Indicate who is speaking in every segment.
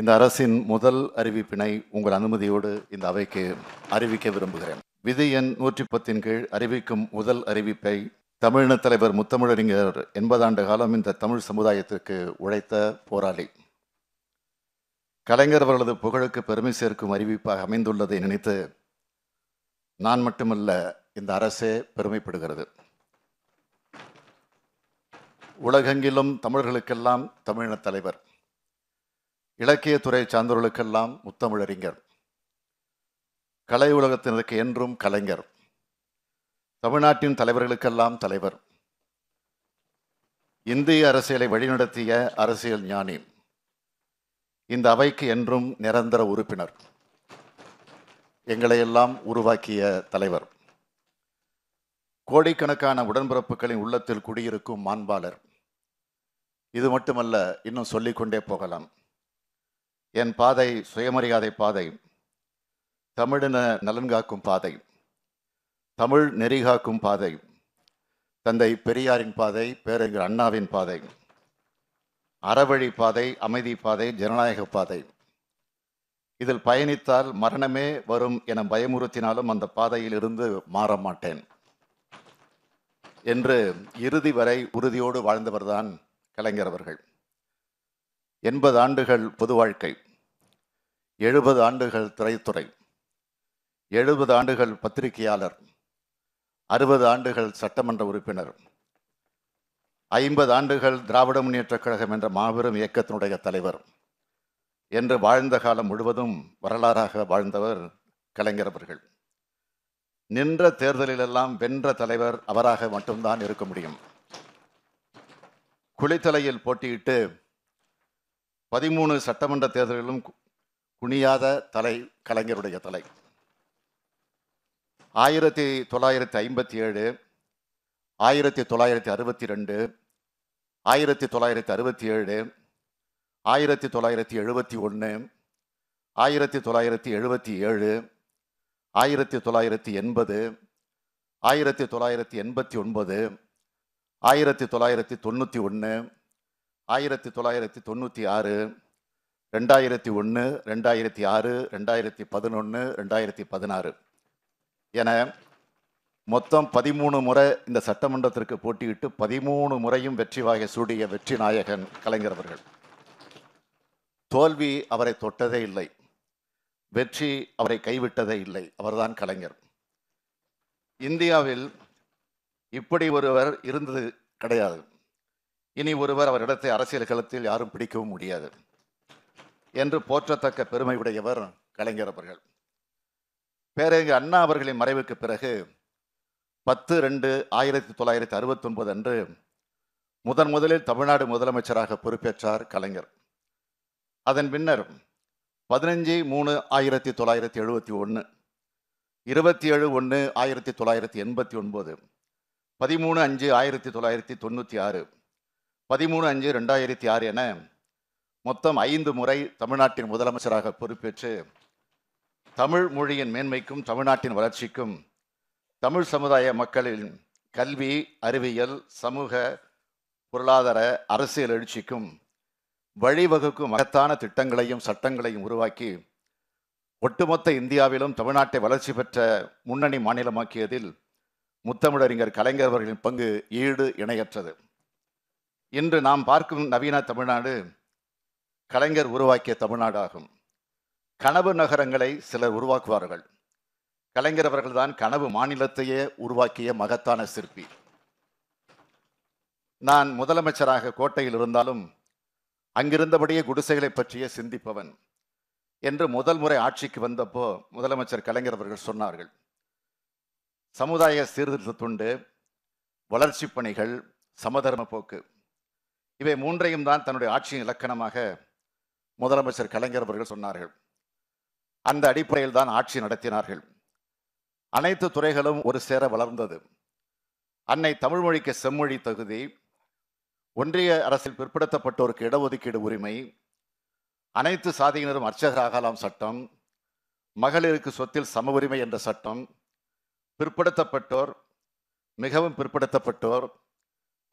Speaker 1: இந்த அரசின் முதல் அறிவிப்பினை உங்கள் அனுமதியோடு இந்த அவைக்கு அறிவிக்க விரும்புகிறேன் விதி எண் நூற்றி பத்தின் கீழ் அறிவிக்கும் முதல் அறிவிப்பை தமிழின தலைவர் முத்தமிழறிஞர் எண்பதாண்டு காலம் இந்த தமிழ் சமுதாயத்திற்கு உழைத்த போராளி கலைஞர் அவர்களது புகழுக்கு பெருமை சேர்க்கும் அறிவிப்பாக அமைந்துள்ளதை நினைத்து நான் மட்டுமல்ல இந்த அரசே பெருமைப்படுகிறது உலகெங்கிலும் தமிழர்களுக்கெல்லாம் தமிழின தலைவர் இலக்கியத்துறை சார்ந்தவர்களுக்கெல்லாம் முத்தமிழறிஞர் கலை உலகத்தினருக்கு என்றும் கலைஞர் தமிழ்நாட்டின் தலைவர்களுக்கெல்லாம் தலைவர் இந்திய அரசியலை வழிநடத்திய அரசியல் ஞானி இந்த அவைக்கு என்றும் நிரந்தர உறுப்பினர் எங்களையெல்லாம் உருவாக்கிய தலைவர் கோடிக்கணக்கான உடன்பிறப்புகளின் உள்ளத்தில் குடியிருக்கும் மாண்பாளர் இது மட்டுமல்ல இன்னும் சொல்லிக்கொண்டே போகலாம் என் பாதை சுயமரியாதை பாதை தமிழின நலன்காக்கும் பாதை தமிழ் நெறிகாக்கும் பாதை தந்தை பெரியாரின் பாதை பேரறிஞர் அண்ணாவின் பாதை அறவழி பாதை அமைதி பாதை ஜனநாயக பாதை இதில் பயணித்தால் மரணமே வரும் என பயமுறுத்தினாலும் அந்த பாதையில் இருந்து மாற மாட்டேன் என்று இறுதி வரை உறுதியோடு வாழ்ந்தவர்தான் கலைஞர் அவர்கள் எண்பது ஆண்டுகள் பொது வாழ்க்கை எழுபது ஆண்டுகள் திரைத்துறை எழுபது ஆண்டுகள் பத்திரிகையாளர் அறுபது ஆண்டுகள் சட்டமன்ற உறுப்பினர் ஐம்பது ஆண்டுகள் திராவிட முன்னேற்றக் கழகம் என்ற மாபெரும் இயக்கத்தினுடைய தலைவர் என்று வாழ்ந்த காலம் முழுவதும் வரலாறாக வாழ்ந்தவர் கலைஞர் அவர்கள் நின்ற தேர்தலிலெல்லாம் வென்ற தலைவர் அவராக மட்டும்தான் இருக்க முடியும் குளித்தலையில் போட்டியிட்டு பதிமூணு சட்டமன்ற தேர்தலிலும் குனியாத தலை கலைஞருடைய தலை ஆயிரத்தி தொள்ளாயிரத்தி ஐம்பத்தி ஏழு ஆயிரத்தி தொள்ளாயிரத்தி அறுபத்தி ரெண்டு ஆயிரத்தி தொள்ளாயிரத்தி அறுபத்தி ஏழு ஆயிரத்தி தொள்ளாயிரத்தி எழுபத்தி ஒன்று ஆயிரத்தி தொள்ளாயிரத்தி எழுபத்தி ஏழு ஆயிரத்தி தொள்ளாயிரத்தி எண்பது ஆயிரத்தி தொள்ளாயிரத்தி எண்பத்தி ஒன்பது ஆயிரத்தி தொள்ளாயிரத்தி தொண்ணூற்றி ஒன்று ஆயிரத்தி தொள்ளாயிரத்தி தொண்ணூற்றி ஆறு ரெண்டாயிரத்தி ஒன்று ரெண்டாயிரத்தி ஆறு ரெண்டாயிரத்தி பதினொன்று ரெண்டாயிரத்தி பதினாறு என மொத்தம் பதிமூணு முறை இந்த சட்டமன்றத்திற்கு போட்டியிட்டு பதிமூணு முறையும் வெற்றி வாய சூடிய வெற்றி நாயகன் கலைஞர் அவர்கள் தோல்வி அவரை தொட்டதே இல்லை வெற்றி அவரை கைவிட்டதே இல்லை அவர்தான் கலைஞர் இந்தியாவில் இப்படி ஒருவர் இருந்தது கிடையாது இனி ஒருவர் அவரிடத்தை அரசியல் களத்தில் யாரும் பிடிக்கவும் முடியாது என்று போற்றத்தக்க பெருமை உடையவர் கலைஞர் அவர்கள் பேரறிஞர் அண்ணா அவர்களின் மறைவுக்கு பிறகு பத்து ரெண்டு ஆயிரத்தி தொள்ளாயிரத்தி அறுபத்தொன்பது அன்று முதன் முதலில் தமிழ்நாடு முதலமைச்சராக பொறுப்பேற்றார் கலைஞர் அதன் பின்னர் பதினஞ்சு மூணு ஆயிரத்தி தொள்ளாயிரத்தி எழுபத்தி ஒன்று இருபத்தி ஏழு ஒன்று ஆயிரத்தி தொள்ளாயிரத்தி எண்பத்தி ஒன்பது பதிமூணு அஞ்சு ஆயிரத்தி தொள்ளாயிரத்தி தொண்ணூற்றி ஆறு பதிமூணு அஞ்சு ரெண்டாயிரத்தி ஆறு என மொத்தம் ஐந்து முறை தமிழ்நாட்டின் முதலமைச்சராக பொறுப்பேற்று தமிழ் மொழியின் மேன்மைக்கும் தமிழ்நாட்டின் வளர்ச்சிக்கும் தமிழ் சமுதாய மக்களின் கல்வி அறிவியல் சமூக பொருளாதார அரசியல் எழுச்சிக்கும் வழிவகுக்கும் மகத்தான திட்டங்களையும் சட்டங்களையும் உருவாக்கி ஒட்டுமொத்த இந்தியாவிலும் தமிழ்நாட்டை வளர்ச்சி பெற்ற முன்னணி மாநிலமாக்கியதில் முத்தமிழறிஞர் கலைஞர் அவர்களின் பங்கு ஈடு இணையற்றது இன்று நாம் பார்க்கும் நவீன தமிழ்நாடு கலைஞர் உருவாக்கிய தமிழ்நாடாகும் கனவு நகரங்களை சிலர் உருவாக்குவார்கள் கலைஞர் அவர்கள்தான் கனவு மாநிலத்தையே உருவாக்கிய மகத்தான சிற்பி நான் முதலமைச்சராக கோட்டையில் இருந்தாலும் அங்கிருந்தபடியே குடிசைகளை பற்றிய சிந்திப்பவன் என்று முதல் முறை ஆட்சிக்கு வந்தப்போ முதலமைச்சர் கலைஞர் அவர்கள் சொன்னார்கள் சமுதாய சீர்திருத்த துண்டு வளர்ச்சி பணிகள் சமதர்ம போக்கு இவை மூன்றையும் தான் தன்னுடைய ஆட்சியின் இலக்கணமாக முதலமைச்சர் கலைஞர் அவர்கள் சொன்னார்கள் அந்த அடிப்படையில் தான் ஆட்சி நடத்தினார்கள் அனைத்து துறைகளும் ஒரு சேர வளர்ந்தது அன்னை தமிழ்மொழிக்கு செம்மொழி தகுதி ஒன்றிய அரசில் பிற்படுத்தப்பட்டோருக்கு இடஒதுக்கீடு உரிமை அனைத்து சாதியினரும் அர்ச்சகராகலாம் சட்டம் மகளிருக்கு சொத்தில் சம உரிமை என்ற சட்டம் பிற்படுத்தப்பட்டோர் மிகவும் பிற்படுத்தப்பட்டோர்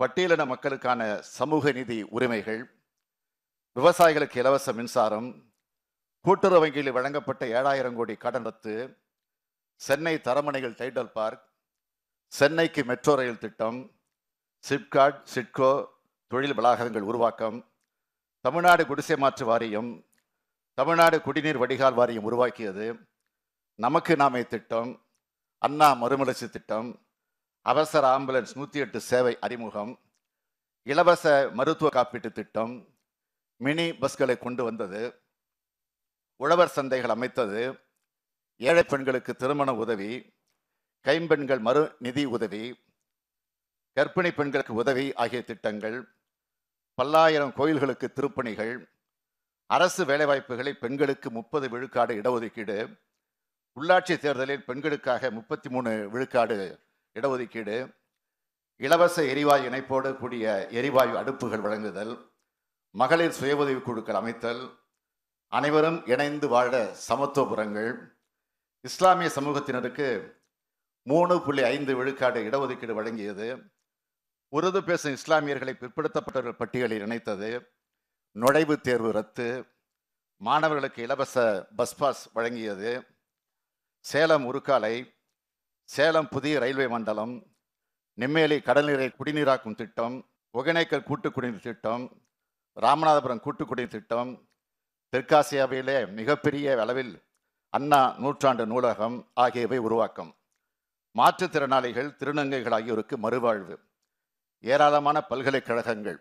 Speaker 1: பட்டியலின மக்களுக்கான சமூக நிதி உரிமைகள் விவசாயிகளுக்கு இலவச மின்சாரம் கூட்டுறவு வங்கியில் வழங்கப்பட்ட ஏழாயிரம் கோடி கடன் ரத்து சென்னை தரமணைகள் டைடல் பார்க் சென்னைக்கு மெட்ரோ ரயில் திட்டம் சிப்காட் சிட்கோ தொழில் வளாகங்கள் உருவாக்கம் தமிழ்நாடு குடிசை மாற்று வாரியம் தமிழ்நாடு குடிநீர் வடிகால் வாரியம் உருவாக்கியது நமக்கு நாமே திட்டம் அண்ணா மறுமலர்ச்சி திட்டம் அவசர ஆம்புலன்ஸ் நூற்றி எட்டு சேவை அறிமுகம் இலவச மருத்துவ காப்பீட்டு திட்டம் மினி பஸ்களை கொண்டு வந்தது உழவர் சந்தைகள் அமைத்தது ஏழை பெண்களுக்கு திருமண உதவி கைம்பெண்கள் மறு நிதி உதவி கர்ப்பிணி பெண்களுக்கு உதவி ஆகிய திட்டங்கள் பல்லாயிரம் கோயில்களுக்கு திருப்பணிகள் அரசு வேலைவாய்ப்புகளை பெண்களுக்கு முப்பது விழுக்காடு இடஒதுக்கீடு உள்ளாட்சி தேர்தலில் பெண்களுக்காக முப்பத்தி மூணு விழுக்காடு இடஒதுக்கீடு இலவச எரிவாயு இணைப்போடு கூடிய எரிவாயு அடுப்புகள் வழங்குதல் மகளிர் சுய உதவி குழுக்கள் அமைத்தல் அனைவரும் இணைந்து வாழ சமத்துவபுரங்கள் இஸ்லாமிய சமூகத்தினருக்கு மூணு புள்ளி ஐந்து விழுக்காடு இடஒதுக்கீடு வழங்கியது உருது பேசும் இஸ்லாமியர்களை பிற்படுத்தப்பட்டவர்கள் பட்டியலில் இணைத்தது நுழைவுத் தேர்வு ரத்து மாணவர்களுக்கு இலவச பஸ் பாஸ் வழங்கியது சேலம் உருக்காலை சேலம் புதிய ரயில்வே மண்டலம் நெம்மேலி கடல்நீரை குடிநீராக்கும் திட்டம் ஒகேனேக்கல் கூட்டு குடிநீர் திட்டம் ராமநாதபுரம் கூட்டுக்குடி திட்டம் தெற்காசியாவிலே மிகப்பெரிய அளவில் அண்ணா நூற்றாண்டு நூலகம் ஆகியவை உருவாக்கம் மாற்றுத்திறனாளிகள் திருநங்கைகள் ஆகியோருக்கு மறுவாழ்வு ஏராளமான பல்கலைக்கழகங்கள்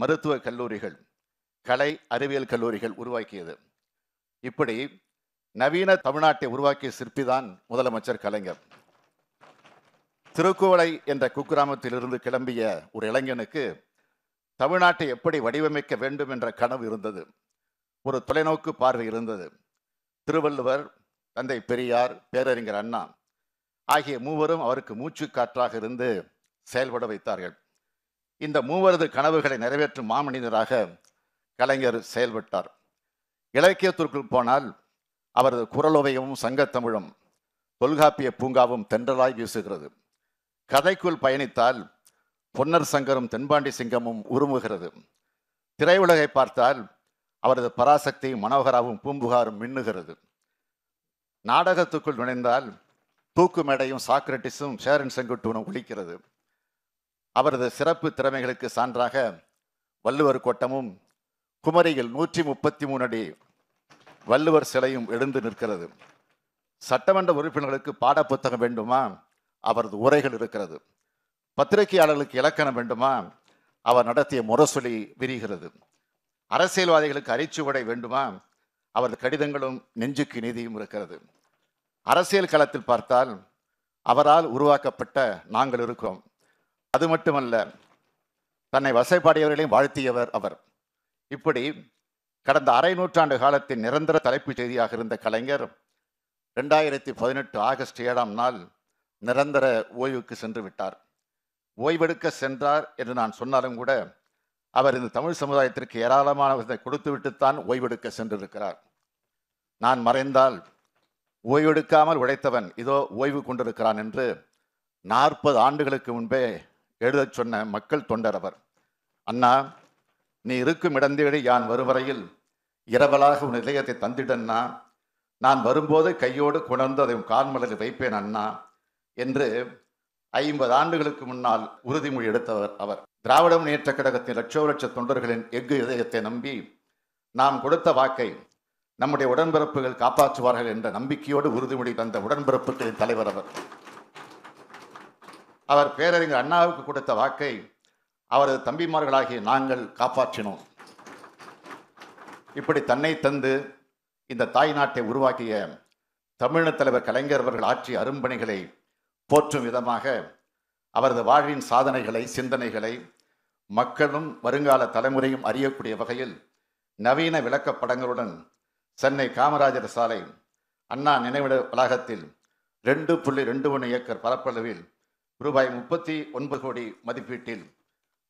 Speaker 1: மருத்துவக் கல்லூரிகள் கலை அறிவியல் கல்லூரிகள் உருவாக்கியது இப்படி நவீன தமிழ்நாட்டை உருவாக்கிய சிற்பிதான் முதலமைச்சர் கலைஞர் திருக்குவளை என்ற குக்கிராமத்திலிருந்து கிளம்பிய ஒரு இளைஞனுக்கு தமிழ்நாட்டை எப்படி வடிவமைக்க வேண்டும் என்ற கனவு இருந்தது ஒரு தொலைநோக்கு பார்வை இருந்தது திருவள்ளுவர் தந்தை பெரியார் பேரறிஞர் அண்ணா ஆகிய மூவரும் அவருக்கு மூச்சு காற்றாக இருந்து செயல்பட வைத்தார்கள் இந்த மூவரது கனவுகளை நிறைவேற்றும் மாமனிதராக கலைஞர் செயல்பட்டார் இலக்கியத்திற்குள் போனால் அவரது குரலுவையும் சங்கத்தமிழும் தொல்காப்பிய பூங்காவும் தென்றலாய் வீசுகிறது கதைக்குள் பயணித்தால் பொன்னர் சங்கரும் தென்பாண்டி சிங்கமும் உருமுகிறது திரையுலகை பார்த்தால் அவரது பராசக்தி மனோகராவும் பூம்புகாரும் மின்னுகிறது நாடகத்துக்குள் நுழைந்தால் தூக்கு மேடையும் சாக்ரட்டிஸும் ஷேரன் செங்குட்டுவனும் ஒழிக்கிறது அவரது சிறப்பு திறமைகளுக்கு சான்றாக வள்ளுவர் கோட்டமும் குமரியில் நூற்றி முப்பத்தி மூணு அடி வள்ளுவர் சிலையும் எழுந்து நிற்கிறது சட்டமன்ற உறுப்பினர்களுக்கு பாடப்புத்தகம் வேண்டுமா அவரது உரைகள் இருக்கிறது பத்திரிகையாளர்களுக்கு இலக்கணம் வேண்டுமா அவர் நடத்திய முரசொலி விரிகிறது அரசியல்வாதிகளுக்கு அரிச்சுவடை வேண்டுமா அவரது கடிதங்களும் நெஞ்சுக்கு நீதியும் இருக்கிறது அரசியல் களத்தில் பார்த்தால் அவரால் உருவாக்கப்பட்ட நாங்கள் இருக்கிறோம் அது மட்டுமல்ல தன்னை வசைப்பாடியவர்களையும் வாழ்த்தியவர் அவர் இப்படி கடந்த அரை நூற்றாண்டு காலத்தின் நிரந்தர தலைப்புச் செய்தியாக இருந்த கலைஞர் ரெண்டாயிரத்தி பதினெட்டு ஆகஸ்ட் ஏழாம் நாள் நிரந்தர ஓய்வுக்கு சென்று விட்டார் ஓய்வெடுக்க சென்றார் என்று நான் சொன்னாலும் கூட அவர் இந்த தமிழ் சமுதாயத்திற்கு ஏராளமானவற்றை கொடுத்துவிட்டுத்தான் ஓய்வெடுக்க சென்றிருக்கிறார் நான் மறைந்தால் ஓய்வெடுக்காமல் உழைத்தவன் இதோ ஓய்வு கொண்டிருக்கிறான் என்று நாற்பது ஆண்டுகளுக்கு முன்பே எழுதச் சொன்ன மக்கள் தொண்டர் அவர் அண்ணா நீ இருக்கும் இடந்தேடி யான் வருவரையில் இரவலாக உன் இதயத்தை தந்திடன்னா நான் வரும்போது கையோடு குணர்ந்து அதை கால்மலரில் வைப்பேன் அண்ணா என்று ஐம்பது ஆண்டுகளுக்கு முன்னால் உறுதிமொழி எடுத்தவர் அவர் திராவிட முன்னேற்ற கழகத்தின் லட்சோ லட்ச தொண்டர்களின் எஃகு இதயத்தை நம்பி நாம் கொடுத்த வாக்கை நம்முடைய உடன்பிறப்புகள் காப்பாற்றுவார்கள் என்ற நம்பிக்கையோடு உறுதிமொழி தந்த உடன்பிறப்புகளின் தலைவர் அவர் அவர் பேரறிஞர் அண்ணாவுக்கு கொடுத்த வாக்கை அவரது தம்பிமார்களாகிய நாங்கள் காப்பாற்றினோம் இப்படி தன்னை தந்து இந்த தாய் நாட்டை உருவாக்கிய தமிழின தலைவர் கலைஞர் அவர்கள் ஆற்றிய அரும்பணிகளை போற்றும் விதமாக அவரது வாழ்வின் சாதனைகளை சிந்தனைகளை மக்களும் வருங்கால தலைமுறையும் அறியக்கூடிய வகையில் நவீன விளக்கப்படங்களுடன் சென்னை காமராஜர் சாலை அண்ணா நினைவிட வளாகத்தில் ரெண்டு புள்ளி ரெண்டு ஒன்று ஏக்கர் பரப்பளவில் ரூபாய் முப்பத்தி ஒன்பது கோடி மதிப்பீட்டில்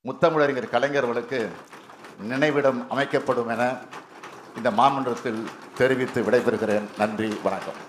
Speaker 1: முத்தமிழறிஞர் கலைஞர்களுக்கு நினைவிடம் அமைக்கப்படும் என இந்த மாமன்றத்தில் தெரிவித்து விடைபெறுகிறேன் நன்றி வணக்கம்